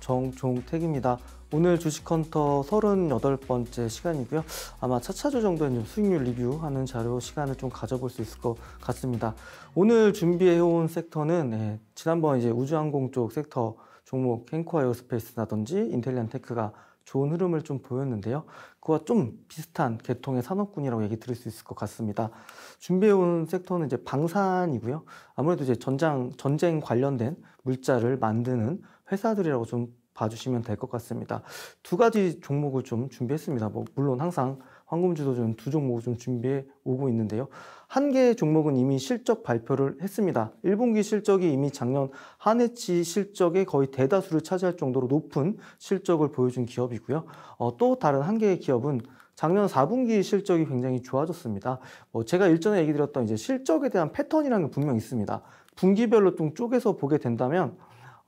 정종택입니다. 오늘 주식헌터 38번째 시간이고요. 아마 차차주 정도는 좀 수익률 리뷰하는 자료 시간을 좀 가져볼 수 있을 것 같습니다. 오늘 준비해온 섹터는 네, 지난번 이제 우주항공 쪽 섹터 종목 행코아 에어스페이스라든지 인텔리안 테크가 좋은 흐름을 좀 보였는데요. 그와 좀 비슷한 계통의 산업군이라고 얘기 드릴 수 있을 것 같습니다. 준비해온 섹터는 이제 방산이고요. 아무래도 이제 전장, 전쟁 관련된 물자를 만드는 회사들이라고 좀 봐주시면 될 것 같습니다. 두 가지 종목을 좀 준비했습니다. 뭐 물론 항상 황금주도 저두 종목을 좀 준비해 오고 있는데요. 한 개의 종목은 이미 실적 발표를 했습니다. 1분기 실적이 이미 작년 한 해치 실적의 거의 대다수를 차지할 정도로 높은 실적을 보여준 기업이고요. 어, 또 다른 한 개의 기업은 작년 4분기 실적이 굉장히 좋아졌습니다. 어, 제가 일전에 얘기 드렸던 이제 실적에 대한 패턴이라는 게 분명 있습니다. 분기별로 좀 쪼개서 보게 된다면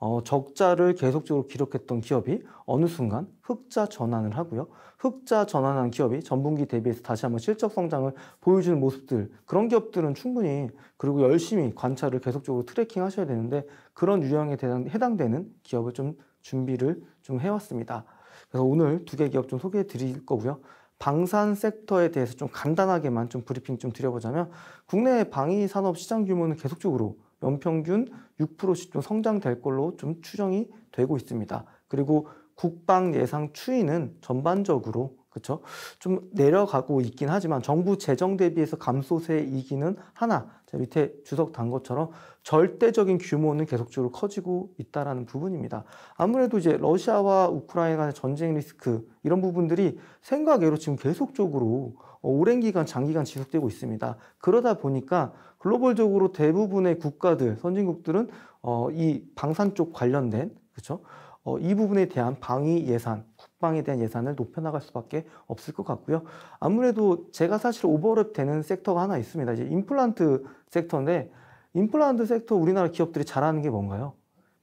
어, 적자를 계속적으로 기록했던 기업이 어느 순간 흑자 전환을 하고요. 흑자 전환한 기업이 전분기 대비해서 다시 한번 실적 성장을 보여주는 모습들 그런 기업들은 충분히 그리고 열심히 관찰을 계속적으로 트래킹 하셔야 되는데 그런 유형에 해당되는 기업을 좀 준비를 좀 해왔습니다. 그래서 오늘 두 개 기업 좀 소개해 드릴 거고요. 방산 섹터에 대해서 좀 간단하게만 좀 브리핑 좀 드려보자면 국내 방위 산업 시장 규모는 계속적으로 연평균 6%씩 좀 성장될 걸로 좀 추정이 되고 있습니다. 그리고 국방 예상 추이는 전반적으로 그렇죠? 좀 내려가고 있긴 하지만 정부 재정 대비해서 감소세 이기는 하나 자, 밑에 주석 단 것처럼 절대적인 규모는 계속적으로 커지고 있다라는 부분입니다. 아무래도 이제 러시아와 우크라이나 간의 전쟁 리스크 이런 부분들이 생각외로 지금 계속적으로 어, 오랜 기간 장기간 지속되고 있습니다. 그러다 보니까 글로벌적으로 대부분의 국가들, 선진국들은 어, 이 방산 쪽 관련된 그렇죠? 어, 이 부분에 대한 방위 예산, 국방에 대한 예산을 높여나갈 수밖에 없을 것 같고요. 아무래도 제가 사실 오버랩 되는 섹터가 하나 있습니다. 이제 임플란트 섹터인데 임플란트 섹터 우리나라 기업들이 잘하는 게 뭔가요?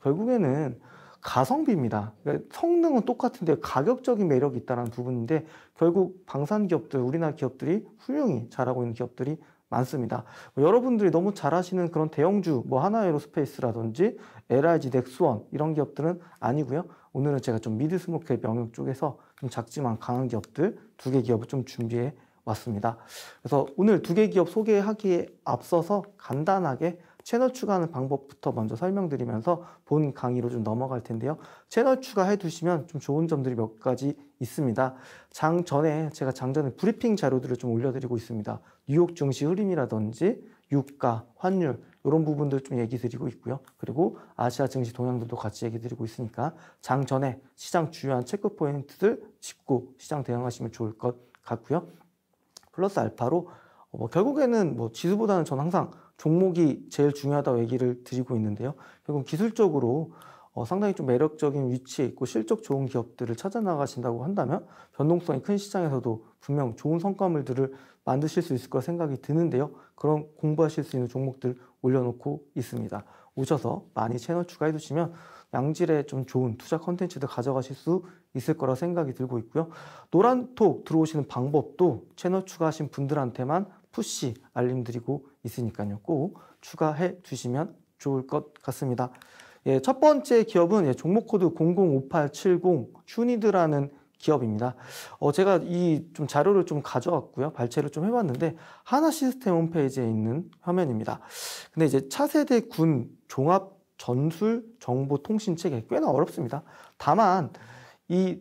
결국에는 가성비입니다. 그러니까 성능은 똑같은데 가격적인 매력이 있다는 부분인데 결국 방산 기업들, 우리나라 기업들이 훌륭히 잘하고 있는 기업들이 많습니다. 뭐 여러분들이 너무 잘 아시는 그런 대형주 뭐 하나에로스페이스라든지 LIG, 넥스원 이런 기업들은 아니고요. 오늘은 제가 좀 미드 스모크의 영역 쪽에서 좀 작지만 강한 기업들 두 개 기업을 좀 준비해 왔습니다. 그래서 오늘 두 개 기업 소개하기에 앞서서 간단하게 채널 추가하는 방법부터 먼저 설명드리면서 본 강의로 좀 넘어갈 텐데요. 채널 추가해 두시면 좀 좋은 점들이 몇 가지 있습니다. 장 전에 제가 장 전에 브리핑 자료들을 좀 올려드리고 있습니다. 뉴욕 증시 흐름이라든지 유가, 환율 이런 부분들 좀 얘기 드리고 있고요. 그리고 아시아 증시 동향들도 같이 얘기 드리고 있으니까 장 전에 시장 주요한 체크 포인트들 짚고 시장 대응하시면 좋을 것 같고요. 플러스 알파로 어, 뭐 결국에는 뭐 지수보다는 전 항상 종목이 제일 중요하다고 얘기를 드리고 있는데요. 결국 기술적으로 어, 상당히 좀 매력적인 위치에 있고 실적 좋은 기업들을 찾아 나가신다고 한다면 변동성이 큰 시장에서도 분명 좋은 성과물들을 만드실 수 있을 거 생각이 드는데요. 그런 공부하실 수 있는 종목들 올려놓고 있습니다. 오셔서 많이 채널 추가해 주시면 양질의 좀 좋은 투자 컨텐츠들 가져가실 수 있을 거라 생각이 들고 있고요. 노란톡 들어오시는 방법도 채널 추가하신 분들한테만 푸시 알림 드리고 있으니까요. 꼭 추가해 주시면 좋을 것 같습니다. 예, 첫 번째 기업은 예, 종목 코드 005870 슈니드라는 기업입니다. 어, 제가 이 좀 자료를 좀 가져왔고요. 발췌를 좀 해봤는데 하나 시스템 홈페이지에 있는 화면입니다. 근데 이제 차세대 군 종합 전술 정보 통신 체계 꽤나 어렵습니다. 다만 이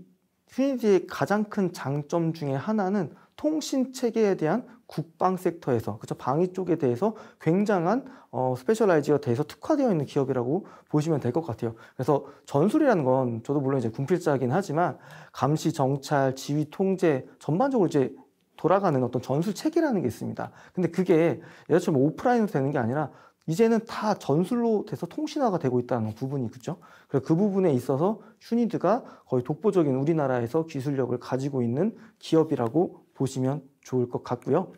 휴니디의 가장 큰 장점 중에 하나는 통신 체계에 대한 국방 섹터에서 그쵸 방위 쪽에 대해서 굉장한 어, 스페셜라이즈가 돼서 특화되어 있는 기업이라고 보시면 될 것 같아요. 그래서 전술이라는 건 저도 물론 이제 군필자긴 하지만 감시, 정찰, 지휘, 통제 전반적으로 이제 돌아가는 어떤 전술 체계라는 게 있습니다. 근데 그게 예전처럼 오프라인으로 되는 게 아니라 이제는 다 전술로 돼서 통신화가 되고 있다는 부분이 있죠 그래서 그 부분에 있어서 슈니드가 거의 독보적인 우리나라에서 기술력을 가지고 있는 기업이라고 보시면 좋을 것 같고요.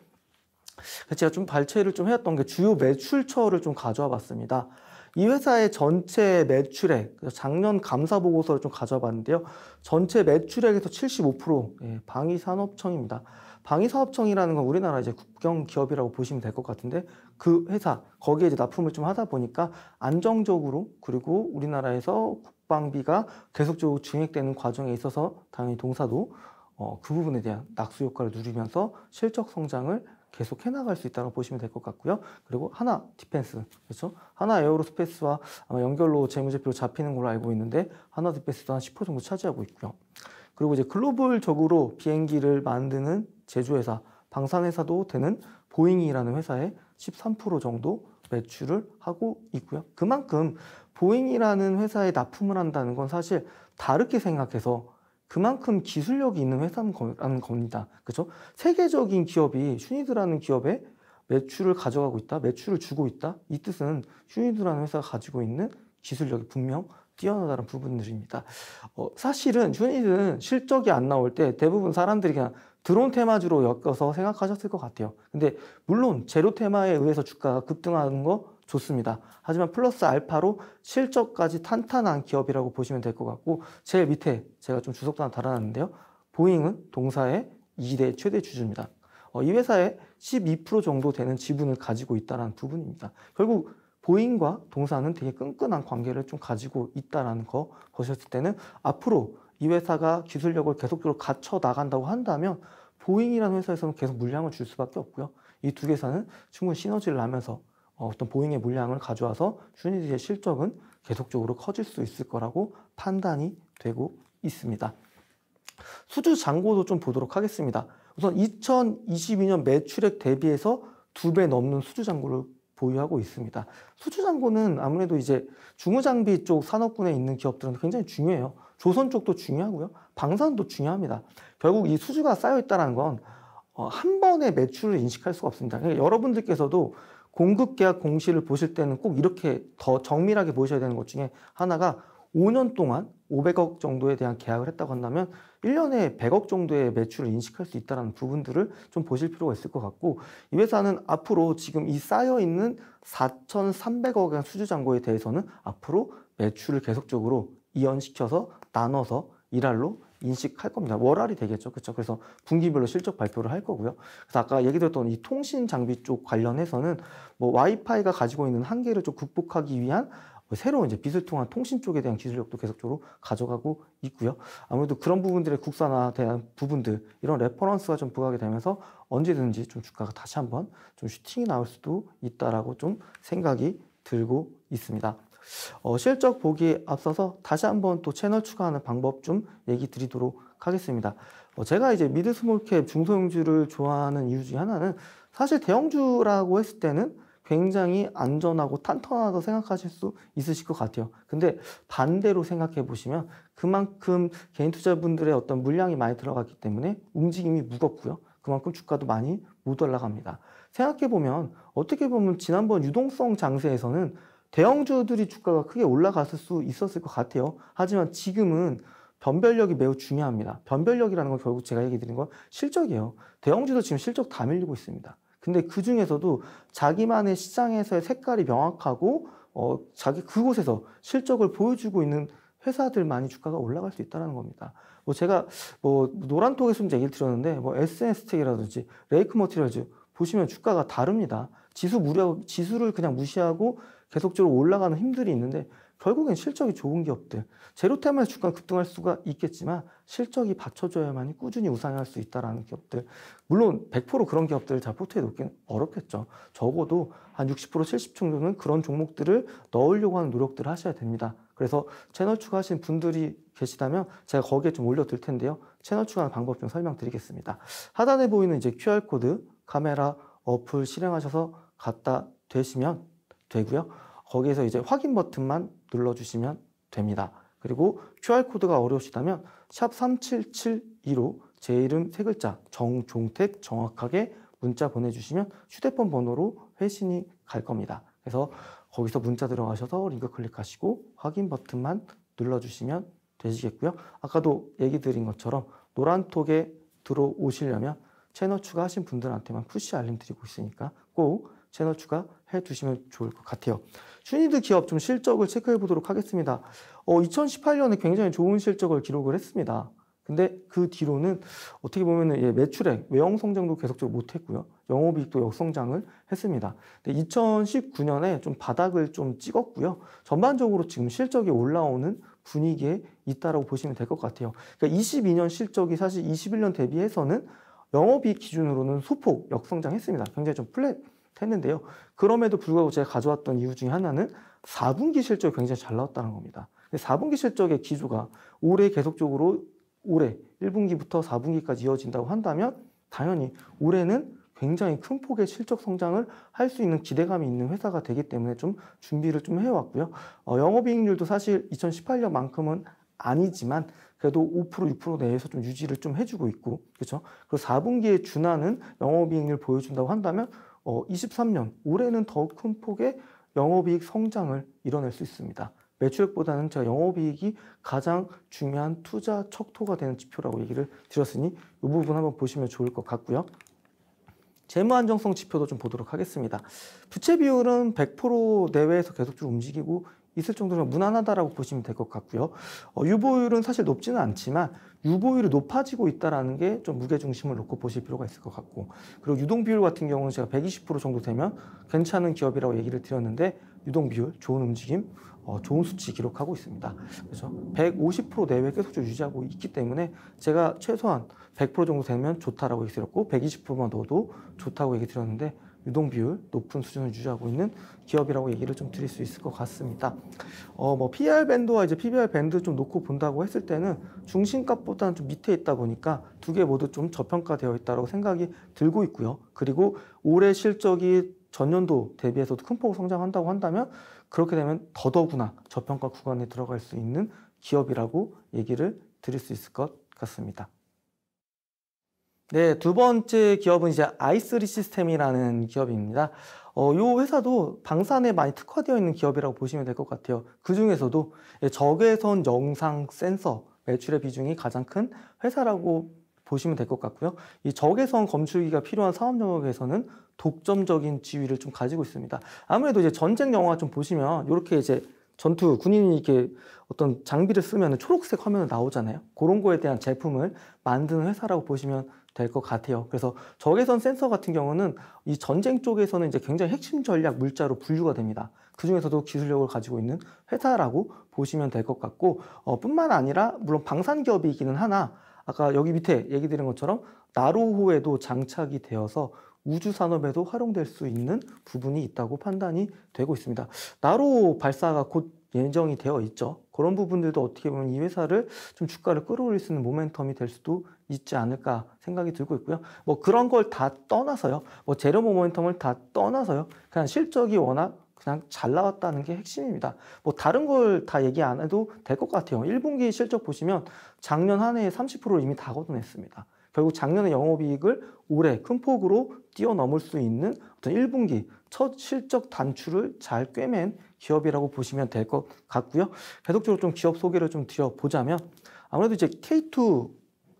제가 좀 발췌를 좀 해왔던 게 주요 매출처를 좀 가져와 봤습니다. 이 회사의 전체 매출액, 작년 감사 보고서를 좀 가져와 봤는데요. 전체 매출액에서 75% 예, 방위산업청입니다. 방위사업청이라는 건 우리나라 이제 국경 기업이라고 보시면 될 것 같은데 그 회사 거기에 이제 납품을 좀 하다 보니까 안정적으로 그리고 우리나라에서 국방비가 계속적으로 증액되는 과정에 있어서 당연히 동사도 어, 그 부분에 대한 낙수 효과를 누리면서 실적 성장을 계속 해나갈 수 있다고 보시면 될 것 같고요. 그리고 하나 디펜스 그렇죠? 하나 에어로스페이스와 아마 연결로 재무제표로 잡히는 걸로 알고 있는데 하나 디펜스도 한 10% 정도 차지하고 있고요. 그리고 이제 글로벌적으로 비행기를 만드는 제조회사 방산회사도 되는 보잉이라는 회사에 13% 정도 매출을 하고 있고요. 그만큼 보잉이라는 회사에 납품을 한다는 건 사실 다르게 생각해서 그만큼 기술력이 있는 회사라는 겁니다. 그렇죠? 세계적인 기업이 슈니드라는 기업에 매출을 가져가고 있다, 매출을 주고 있다. 이 뜻은 슈니드라는 회사가 가지고 있는 기술력이 분명 뛰어나다는 부분들입니다. 어, 사실은 슈니드는 실적이 안 나올 때 대부분 사람들이 그냥 드론 테마주로 엮어서 생각하셨을 것 같아요. 근데 물론 제로 테마에 의해서 주가가 급등하는 거 좋습니다. 하지만 플러스 알파로 실적까지 탄탄한 기업이라고 보시면 될 것 같고 제일 밑에 제가 좀 주석도 하나 달아놨는데요. 보잉은 동사의 2대 최대 주주입니다. 어, 이 회사의 12% 정도 되는 지분을 가지고 있다는 부분입니다. 결국 보잉과 동사는 되게 끈끈한 관계를 좀 가지고 있다는 거 보셨을 때는 앞으로 이 회사가 기술력을 계속적으로 갖춰 나간다고 한다면 보잉이라는 회사에서는 계속 물량을 줄 수밖에 없고요. 이 두 개사는 충분히 시너지를 나면서 어, 어떤 보잉의 물량을 가져와서 슈니디의 실적은 계속적으로 커질 수 있을 거라고 판단이 되고 있습니다. 수주 잔고도 좀 보도록 하겠습니다. 우선 2022년 매출액 대비해서 두 배 넘는 수주 잔고를 보유하고 있습니다. 수주 잔고는 아무래도 이제 중후장비 쪽 산업군에 있는 기업들은 굉장히 중요해요. 조선 쪽도 중요하고요. 방산도 중요합니다. 결국 이 수주가 쌓여 있다는 건한 어, 번의 매출을 인식할 수가 없습니다. 그러니까 여러분들께서도 공급 계약 공시를 보실 때는 꼭 이렇게 더 정밀하게 보셔야 되는 것 중에 하나가 5년 동안 500억 정도에 대한 계약을 했다고 한다면 1년에 100억 정도의 매출을 인식할 수 있다는 부분들을 좀 보실 필요가 있을 것 같고 이 회사는 앞으로 지금 이 쌓여있는 4,300억의 수주잔고에 대해서는 앞으로 매출을 계속적으로 이연시켜서 나눠서 일할로 인식할 겁니다. 월알이 되겠죠. 그렇죠. 그래서 분기별로 실적 발표를 할 거고요. 그래서 아까 얘기 드렸던 이 통신 장비 쪽 관련해서는 뭐 와이파이가 가지고 있는 한계를 좀 극복하기 위한 새로운 이제 비슬통한 통신 쪽에 대한 기술력도 계속적으로 가져가고 있고요. 아무래도 그런 부분들의 국산화 대한 부분들 이런 레퍼런스가 좀 부각이 되면서 언제든지 좀 주가가 다시 한번 좀 슈팅이 나올 수도 있다라고 좀 생각이 들고 있습니다. 어, 실적 보기 에 앞서서 다시 한번 또 채널 추가하는 방법 좀 얘기 드리도록 하겠습니다. 어, 제가 이제 미드 스몰캡 중소형주를 좋아하는 이유 중 하나는 사실 대형주라고 했을 때는 굉장히 안전하고 탄탄하다고 생각하실 수 있으실 것 같아요. 근데 반대로 생각해 보시면 그만큼 개인 투자분들의 어떤 물량이 많이 들어갔기 때문에 움직임이 무겁고요. 그만큼 주가도 많이 못 올라갑니다. 생각해 보면 어떻게 보면 지난번 유동성 장세에서는 대형주들이 주가가 크게 올라갔을 수 있었을 것 같아요. 하지만 지금은 변별력이 매우 중요합니다. 변별력이라는 건 결국 제가 얘기 드린 건 실적이에요. 대형주도 지금 실적 다 밀리고 있습니다. 근데 그 중에서도 자기만의 시장에서의 색깔이 명확하고 어, 자기 그곳에서 실적을 보여주고 있는 회사들만이 주가가 올라갈 수 있다는 겁니다. 뭐 제가 뭐 노란톡에서 얘기를 드렸는데 뭐 SNS 텍이라든지 레이크 머티리얼즈 보시면 주가가 다릅니다. 지수 무려 지수를 그냥 무시하고 계속적으로 올라가는 힘들이 있는데 결국엔 실적이 좋은 기업들 제로 테마에 주가가 급등할 수가 있겠지만 실적이 받쳐줘야만이 꾸준히 우상향할 수 있다라는 기업들 물론 100% 그런 기업들을 잘 포트에 놓기는 어렵겠죠 적어도 한 60% 70 정도는 그런 종목들을 넣으려고 하는 노력들을 하셔야 됩니다 그래서 채널 추가하신 분들이 계시다면 제가 거기에 좀 올려둘 텐데요 채널 추가하는 방법 좀 설명드리겠습니다 하단에 보이는 이제 QR코드 카메라 어플 실행하셔서 갖다 대시면 되고요. 거기에서 이제 확인 버튼만 눌러주시면 됩니다. 그리고 QR코드가 어려우시다면 샵3772로 제 이름 세 글자 정종택 정확하게 문자 보내주시면 휴대폰 번호로 회신이 갈 겁니다. 그래서 거기서 문자 들어가셔서 링크 클릭하시고 확인 버튼만 눌러주시면 되시겠고요. 아까도 얘기 드린 것처럼 노란톡에 들어오시려면 채널 추가하신 분들한테만 푸시 알림 드리고 있으니까 꼭 채널 추가해 두시면 좋을 것 같아요. 슈니드 기업 좀 실적을 체크해 보도록 하겠습니다. 어, 2018년에 굉장히 좋은 실적을 기록을 했습니다. 근데 그 뒤로는 어떻게 보면은 예, 매출액 외형 성장도 계속적으로 못했고요. 영업이익도 역성장을 했습니다. 근데 2019년에 좀 바닥을 좀 찍었고요. 전반적으로 지금 실적이 올라오는 분위기에 있다라고 보시면 될 것 같아요. 그러니까 22년 실적이 사실 21년 대비해서는 영업이익 기준으로는 소폭 역성장했습니다. 굉장히 좀 플랫 했는데요. 그럼에도 불구하고 제가 가져왔던 이유 중에 하나는 4분기 실적이 굉장히 잘 나왔다는 겁니다. 4분기 실적의 기조가 올해 계속적으로 올해 1분기부터 4분기까지 이어진다고 한다면 당연히 올해는 굉장히 큰 폭의 실적 성장을 할 수 있는 기대감이 있는 회사가 되기 때문에 좀 준비를 좀 해왔고요. 어, 영업이익률도 사실 2018년만큼은 아니지만 그래도 5% 6% 내에서 좀 유지를 좀 해주고 있고 그렇죠. 그리고 4분기에 준하는 영업이익률 보여준다고 한다면 어, 23년 올해는 더 큰 폭의 영업이익 성장을 이뤄낼 수 있습니다. 매출액보다는 제가 영업이익이 가장 중요한 투자 척도가 되는 지표라고 얘기를 드렸으니 이 부분 한번 보시면 좋을 것 같고요. 재무 안정성 지표도 좀 보도록 하겠습니다. 부채 비율은 100% 내외에서 계속좀 움직이고 있을 정도로 무난하다라고 보시면 될 것 같고요. 어, 유보율은 사실 높지는 않지만 유보율이 높아지고 있다라는 게 좀 무게중심을 놓고 보실 필요가 있을 것 같고 그리고 유동 비율 같은 경우는 제가 120% 정도 되면 괜찮은 기업이라고 얘기를 드렸는데 유동 비율 좋은 움직임 어, 좋은 수치 기록하고 있습니다. 그래서 150% 내외 계속 유지하고 있기 때문에 제가 최소한 100% 정도 되면 좋다라고 얘기 드렸고 120%만 넣어도 좋다고 얘기 드렸는데 유동 비율 높은 수준을 유지하고 있는 기업이라고 얘기를 좀 드릴 수 있을 것 같습니다. 어, 뭐 PR 밴드와 이제 PBR 밴드 좀 놓고 본다고 했을 때는 중심값보다는 좀 밑에 있다 보니까 두 개 모두 좀 저평가되어 있다고 생각이 들고 있고요. 그리고 올해 실적이 전년도 대비해서도 큰 폭으로 성장한다고 한다면 그렇게 되면 더더구나 저평가 구간에 들어갈 수 있는 기업이라고 얘기를 드릴 수 있을 것 같습니다. 네, 두 번째 기업은 이제 아이스리 시스템이라는 기업입니다. 어, 요 회사도 방산에 많이 특화되어 있는 기업이라고 보시면 될 것 같아요. 그 중에서도 예, 적외선 영상 센서 매출의 비중이 가장 큰 회사라고 보시면 될 것 같고요. 이 적외선 검출기가 필요한 사업 영역에서는 독점적인 지위를 좀 가지고 있습니다. 아무래도 이제 전쟁 영화 좀 보시면 이렇게 이제 전투 군인이 이렇게 어떤 장비를 쓰면 초록색 화면이 나오잖아요. 그런 거에 대한 제품을 만드는 회사라고 보시면 될 것 같아요. 그래서 적외선 센서 같은 경우는 이 전쟁 쪽에서는 이제 굉장히 핵심 전략 물자로 분류가 됩니다. 그 중에서도 기술력을 가지고 있는 회사라고 보시면 될 것 같고 어, 뿐만 아니라 물론 방산 기업이기는 하나 아까 여기 밑에 얘기 드린 것처럼 나로호에도 장착이 되어서 우주 산업에도 활용될 수 있는 부분이 있다고 판단이 되고 있습니다. 나로 발사가 곧 예정이 되어 있죠. 그런 부분들도 어떻게 보면 이 회사를 좀 주가를 끌어올릴 수 있는 모멘텀이 될 수도 있지 않을까 생각이 들고 있고요. 뭐 그런 걸 다 떠나서요. 뭐 재료 모멘텀을 다 떠나서요. 그냥 실적이 워낙 그냥 잘 나왔다는 게 핵심입니다. 뭐 다른 걸 다 얘기 안 해도 될 것 같아요. 1분기 실적 보시면 작년 한 해에 30%를 이미 다 걷어냈습니다. 결국 작년에 영업이익을 올해 큰 폭으로 뛰어넘을 수 있는 어떤 1분기 첫 실적 단추를 잘 꿰맨 기업이라고 보시면 될 것 같고요. 계속적으로 좀 기업 소개를 좀 드려보자면 아무래도 이제 K2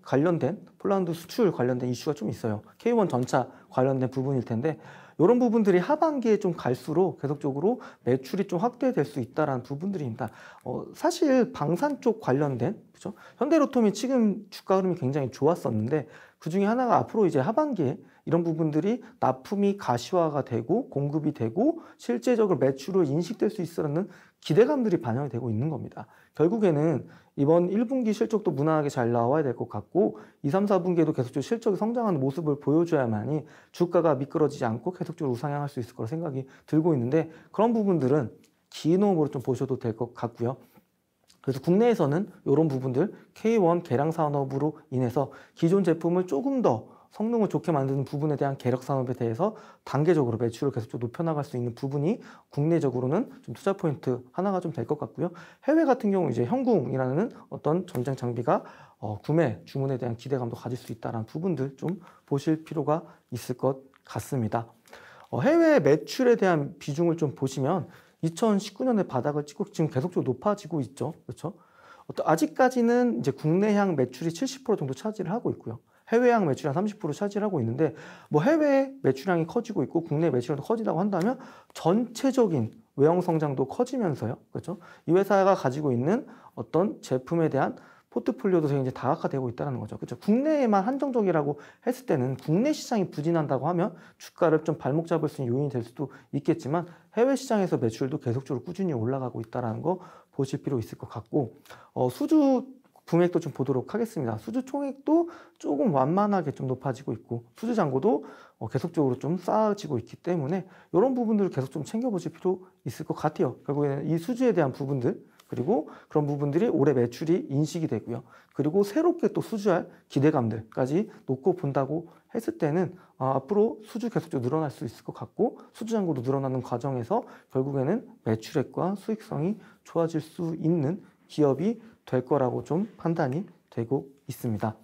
관련된 폴란드 수출 관련된 이슈가 좀 있어요. K1 전차 관련된 부분일 텐데 이런 부분들이 하반기에 좀 갈수록 계속적으로 매출이 좀 확대될 수있다는 부분들입니다. 어, 사실 방산 쪽 관련된 그죠 현대로톰이 지금 주가 흐름이 굉장히 좋았었는데 그 중에 하나가 앞으로 이제 하반기에 이런 부분들이 납품이 가시화가 되고 공급이 되고 실제적으로 매출로 인식될 수있으는 기대감들이 반영이 되고 있는 겁니다. 결국에는 이번 1분기 실적도 무난하게 잘 나와야 될 것 같고 2, 3, 4분기에도 계속적으로 실적이 성장하는 모습을 보여줘야만이 주가가 미끄러지지 않고 계속적으로 우상향할 수 있을 거라 생각이 들고 있는데 그런 부분들은 긴 호흡으로 좀 보셔도 될 것 같고요. 그래서 국내에서는 이런 부분들 K1 개량 산업으로 인해서 기존 제품을 조금 더 성능을 좋게 만드는 부분에 대한 계력 산업에 대해서 단계적으로 매출을 계속 좀 높여나갈 수 있는 부분이 국내적으로는 좀 투자 포인트 하나가 좀 될 것 같고요. 해외 같은 경우 이제 형궁이라는 어떤 전장 장비가 어, 구매 주문에 대한 기대감도 가질 수있다는 부분들 좀 보실 필요가 있을 것 같습니다. 어, 해외 매출에 대한 비중을 좀 보시면 2019년에 바닥을 찍고 지금 계속적으로 높아지고 있죠. 그렇죠? 아직까지는 이제 국내향 매출이 70% 정도 차지를 하고 있고요. 해외향 매출이한30% 차지하고 있는데 뭐 해외 매출량이 커지고 있고 국내 매출량도 커진다고 한다면 전체적인 외형 성장도 커지면서요. 그렇죠? 이 회사가 가지고 있는 어떤 제품에 대한 포트폴리오도 되게 이 다각화되고 있다는 거죠. 그렇죠? 국내에만 한정적이라고 했을 때는 국내 시장이 부진한다고 하면 주가를 좀 발목 잡을 수 있는 요인이 될 수도 있겠지만 해외 시장에서 매출도 계속적으로 꾸준히 올라가고 있다는 거 보실 필요 있을 것 같고 어, 수주 분액도 좀 보도록 하겠습니다. 수주 총액도 조금 완만하게 좀 높아지고 있고 수주 잔고도 어, 계속적으로 좀 쌓아지고 있기 때문에 이런 부분들을 계속 좀 챙겨보실 필요 있을 것 같아요. 결국에는 이 수주에 대한 부분들 그리고 그런 부분들이 올해 매출이 인식이 되고요. 그리고 새롭게 또 수주할 기대감들까지 놓고 본다고 했을 때는 아, 앞으로 수주 계속적으로 늘어날 수 있을 것 같고 수주 잔고도 늘어나는 과정에서 결국에는 매출액과 수익성이 좋아질 수 있는 기업이 될 거라고 좀 판단이 되고 있습니다.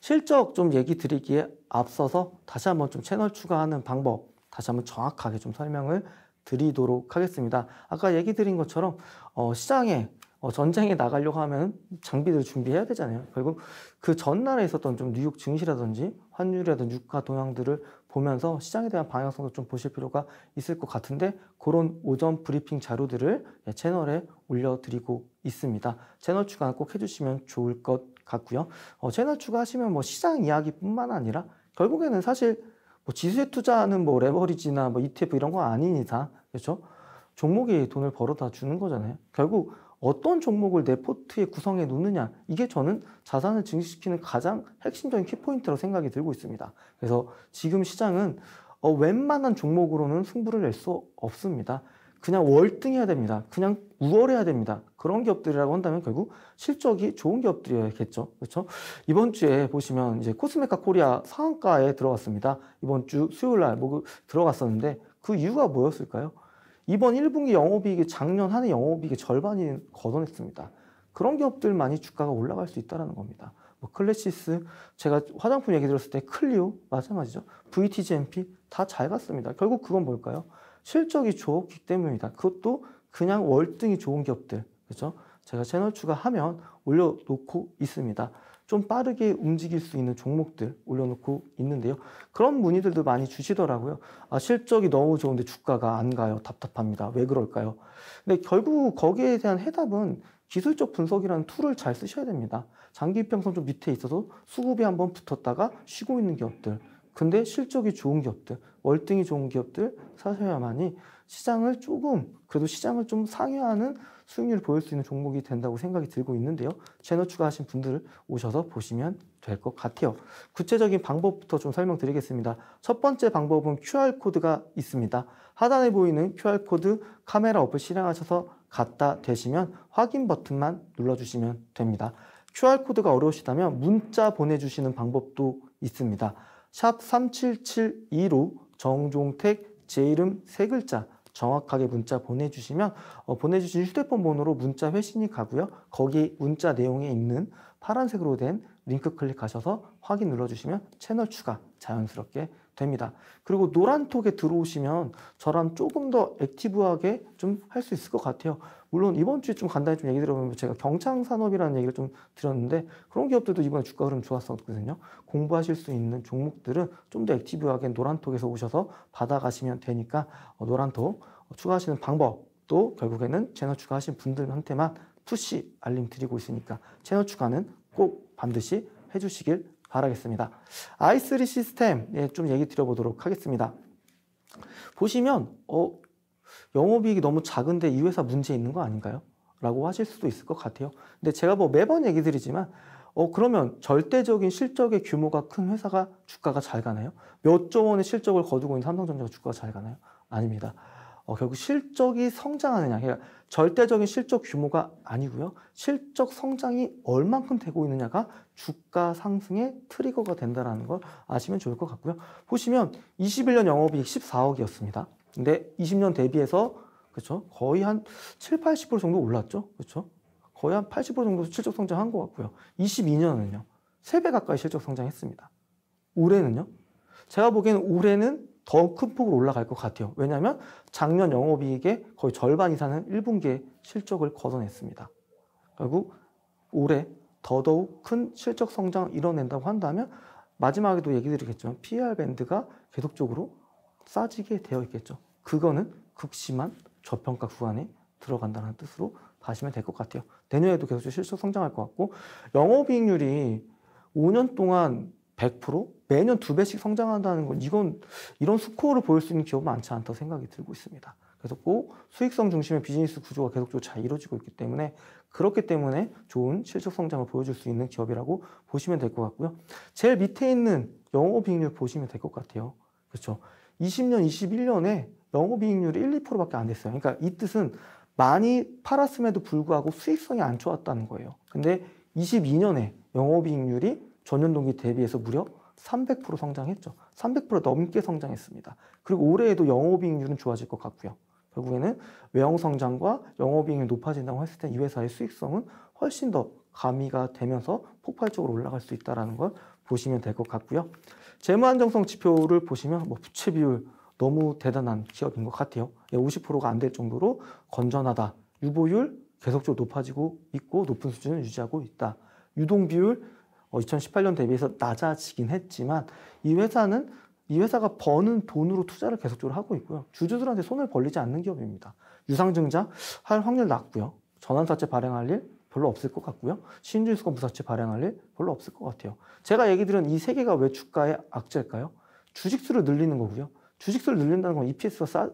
실적 좀 얘기 드리기에 앞서서 다시 한번 좀 채널 추가하는 방법 다시 한번 정확하게 좀 설명을 드리도록 하겠습니다. 아까 얘기 드린 것처럼 어, 시장에 어, 전쟁에 나가려고 하면 장비들 준비해야 되잖아요. 결국 그 전날에 있었던 좀 뉴욕 증시라든지 환율이라든지 유가 동향들을 보면서 시장에 대한 방향성도 좀 보실 필요가 있을 것 같은데 그런 오전 브리핑 자료들을 예, 채널에 올려드리고 있습니다. 채널 추가 꼭 해주시면 좋을 것 같고요. 어, 채널 추가하시면 뭐 시장 이야기뿐만 아니라 결국에는 사실 뭐 지수에 투자하는 뭐 레버리지나 뭐 ETF 이런 거아니니상 그렇죠? 종목이 돈을 벌어다 주는 거잖아요. 결국 어떤 종목을 내 포트에 구성해 놓느냐 이게 저는 자산을 증시시키는 가장 핵심적인 키포인트라고 생각이 들고 있습니다. 그래서 지금 시장은 어, 웬만한 종목으로는 승부를 낼 수 없습니다. 그냥 월등해야 됩니다. 그냥 우월해야 됩니다. 그런 기업들이라고 한다면 결국 실적이 좋은 기업들이겠죠. 어야 그렇죠? 이번 주에 보시면 이제 코스메카 코리아 상한가에 들어갔습니다. 이번 주 수요일 날 뭐 그 들어갔었는데 그 이유가 뭐였을까요? 이번 1분기 영업이익이 작년 한해 영업이익의 절반이 걷어냈습니다. 그런 기업들만이 주가가 올라갈 수 있다는 겁니다. 뭐 클래시스, 제가 화장품 얘기 들었을 때 클리오, 마찬가지죠. VTGMP 다 잘 갔습니다. 결국 그건 뭘까요? 실적이 좋기 때문입니다. 그것도 그냥 월등히 좋은 기업들, 그렇죠? 제가 채널 추가하면 올려놓고 있습니다. 좀 빠르게 움직일 수 있는 종목들 올려놓고 있는데요. 그런 문의들도 많이 주시더라고요. 아, 실적이 너무 좋은데 주가가 안 가요. 답답합니다. 왜 그럴까요? 근데 결국 거기에 대한 해답은 기술적 분석이라는 툴을 잘 쓰셔야 됩니다. 장기 평선좀 밑에 있어서 수급이 한 번 붙었다가 쉬고 있는 기업들, 근데 실적이 좋은 기업들, 월등히 좋은 기업들 사셔야만이 시장을 조금 그래도 시장을 좀 상회하는 수익률을 보일 수 있는 종목이 된다고 생각이 들고 있는데요. 채널 추가하신 분들 오셔서 보시면 될 것 같아요. 구체적인 방법부터 좀 설명드리겠습니다. 첫 번째 방법은 QR코드가 있습니다. 하단에 보이는 QR코드 카메라 어플 실행하셔서 갖다 대시면 확인 버튼만 눌러주시면 됩니다. QR코드가 어려우시다면 문자 보내주시는 방법도 있습니다. 샵 3772로 정종택 제 이름 세 글자 정확하게 문자 보내주시면 어, 보내주신 휴대폰 번호로 문자 회신이 가고요. 거기 문자 내용에 있는 파란색으로 된 링크 클릭하셔서 확인 눌러주시면 채널 추가 자연스럽게 됩니다. 그리고 노란톡에 들어오시면 저랑 조금 더 액티브하게 좀 할 수 있을 것 같아요. 물론 이번 주에 좀 간단히 좀 얘기 들어보면 제가 경창산업이라는 얘기를 좀 드렸는데 그런 기업들도 이번에 주가 흐름 좋았었거든요. 공부하실 수 있는 종목들은 좀 더 액티브하게 노란톡에서 오셔서 받아가시면 되니까 어, 노란톡 어, 추가하시는 방법도 결국에는 채널 추가하신 분들한테만 푸시 알림 드리고 있으니까 채널 추가는 꼭 반드시 해주시길 바라겠습니다. i3 시스템 예, 좀 얘기 드려보도록 하겠습니다. 보시면 어, 영업이익이 너무 작은데 이 회사 문제 있는 거 아닌가요? 라고 하실 수도 있을 것 같아요. 근데 제가 뭐 매번 얘기 드리지만 어 그러면 절대적인 실적의 규모가 큰 회사가 주가가 잘 가나요? 몇 조 원의 실적을 거두고 있는 삼성전자가 주가가 잘 가나요? 아닙니다. 어, 결국 실적이 성장하느냐. 그러니까 절대적인 실적 규모가 아니고요. 실적 성장이 얼만큼 되고 있느냐가 주가 상승의 트리거가 된다는걸 아시면 좋을 것 같고요. 보시면 21년 영업이익 14억이었습니다. 근데 20년 대비해서 그렇죠? 거의 한 7, 80% 정도 올랐죠. 그렇죠? 거의 한 80% 정도 실적 성장한 것 같고요. 22년은요. 3배 가까이 실적 성장했습니다. 올해는요. 제가 보기에는 올해는 더큰 폭으로 올라갈 것 같아요. 왜냐하면 작년 영업이익의 거의 절반 이상은 1분기에 실적을 거둬냈습니다. 결국 올해 더더욱 큰 실적 성장을 이뤄낸다고 한다면 마지막에도 얘기 드리겠지만 PR 밴드가 계속적으로 싸지게 되어 있겠죠. 그거는 극심한 저평가 구간에 들어간다는 뜻으로 봐시면 될 것 같아요. 내년에도 계속 실적 성장할 것 같고 영업이익률이 5년 동안 100% 매년 두 배씩 성장한다는 건 이건 이런 스코어를 보일 수 있는 기업은 많지 않다고 생각이 들고 있습니다. 그래서 꼭 수익성 중심의 비즈니스 구조가 계속적으로 잘 이루어지고 있기 때문에 그렇기 때문에 좋은 실적 성장을 보여줄 수 있는 기업이라고 보시면 될 것 같고요. 제일 밑에 있는 영업이익률 보시면 될 것 같아요. 그렇죠. 20년, 21년에 영업이익률이 1, 2%밖에 안 됐어요. 그러니까 이 뜻은 많이 팔았음에도 불구하고 수익성이 안 좋았다는 거예요. 근데 22년에 영업이익률이 전년 동기 대비해서 무려 300% 성장했죠. 300% 넘게 성장했습니다. 그리고 올해에도 영업이익률은 좋아질 것 같고요. 결국에는 외형 성장과 영업이익률이 높아진다고 했을 때 이 회사의 수익성은 훨씬 더 가미가 되면서 폭발적으로 올라갈 수 있다는 걸 보시면 될 것 같고요. 재무 안정성 지표를 보시면 뭐 부채 비율 너무 대단한 기업인 것 같아요. 50%가 예, 안될 정도로 건전하다. 유보율 계속적으로 높아지고 있고 높은 수준을 유지하고 있다. 유동 비율 2018년 어, 대비해서 낮아지긴 했지만 이 회사는 이 회사가 버는 돈으로 투자를 계속적으로 하고 있고요. 주주들한테 손을 벌리지 않는 기업입니다. 유상증자 할 확률 낮고요. 전환사채 발행할 일 별로 없을 것 같고요. 신주유수권부사채 발행할 일 별로 없을 것 같아요. 제가 얘기 드린 이세 개가 왜 주가의 악재일까요? 주식수를 늘리는 거고요. 주식수를 늘린다는 건 EPS가 싸,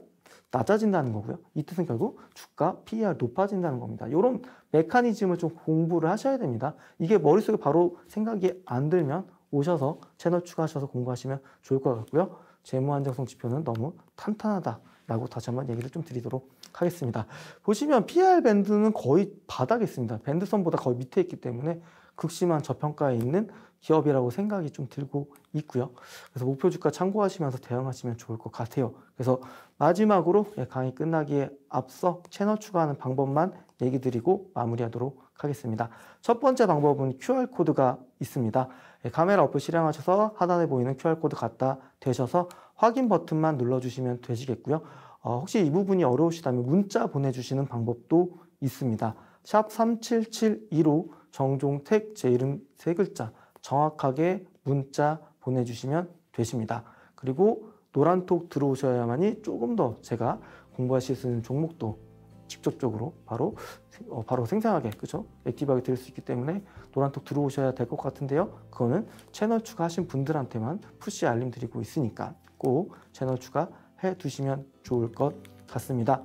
낮아진다는 거고요. 이 뜻은 결국 주가 PER 높아진다는 겁니다. 이런 메커니즘을 좀 공부를 하셔야 됩니다. 이게 머릿속에 바로 생각이 안 들면 오셔서 채널 추가하셔서 공부하시면 좋을 것 같고요. 재무 안정성 지표는 너무 탄탄하다라고 다시 한번 얘기를 좀 드리도록 하겠습니다. 보시면 PER 밴드는 거의 바닥에 있습니다. 밴드선보다 거의 밑에 있기 때문에 극심한 저평가에 있는 기업이라고 생각이 좀 들고 있고요. 그래서 목표 주가 참고하시면서 대응하시면 좋을 것 같아요. 그래서 마지막으로 예, 강의 끝나기에 앞서 채널 추가하는 방법만 얘기 드리고 마무리하도록 하겠습니다. 첫 번째 방법은 QR코드가 있습니다. 예, 카메라 어플 실행하셔서 하단에 보이는 QR코드 갖다 대셔서 확인 버튼만 눌러주시면 되시겠고요. 어, 혹시 이 부분이 어려우시다면 문자 보내주시는 방법도 있습니다. 샵 3772로 정종택 제 이름 세 글자 정확하게 문자 보내주시면 되십니다. 그리고 노란톡 들어오셔야만이 조금 더 제가 공부하실 수 있는 종목도 직접적으로 바로 어, 바로 생생하게 그죠 액티브하게 들을 수 있기 때문에 노란톡 들어오셔야 될 것 같은데요. 그거는 채널 추가하신 분들한테만 푸시 알림 드리고 있으니까 꼭 채널 추가해 두시면 좋을 것 같습니다.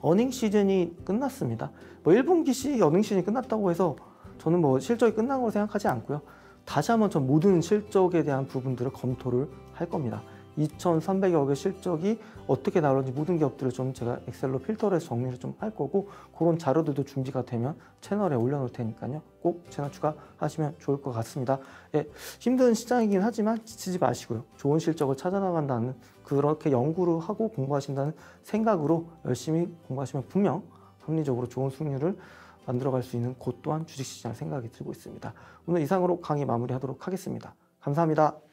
어닝 시즌이 끝났습니다. 뭐1분기시 어닝 시즌이 끝났다고 해서 저는 뭐 실적이 끝난 걸로 생각하지 않고요. 다시 한번 전 모든 실적에 대한 부분들을 검토를 할 겁니다. 2,300여 의 실적이 어떻게 나오는지 모든 기업들을 좀 제가 엑셀로 필터를 해서 정리를 좀 할 거고 그런 자료들도 준비가 되면 채널에 올려놓을 테니까요. 꼭 채널 추가하시면 좋을 것 같습니다. 예, 힘든 시장이긴 하지만 지치지 마시고요. 좋은 실적을 찾아나간다는 그렇게 연구를 하고 공부하신다는 생각으로 열심히 공부하시면 분명 합리적으로 좋은 수익률을 만들어갈 수 있는 곳 또한 주식시장 생각이 들고 있습니다. 오늘 이상으로 강의 마무리하도록 하겠습니다. 감사합니다.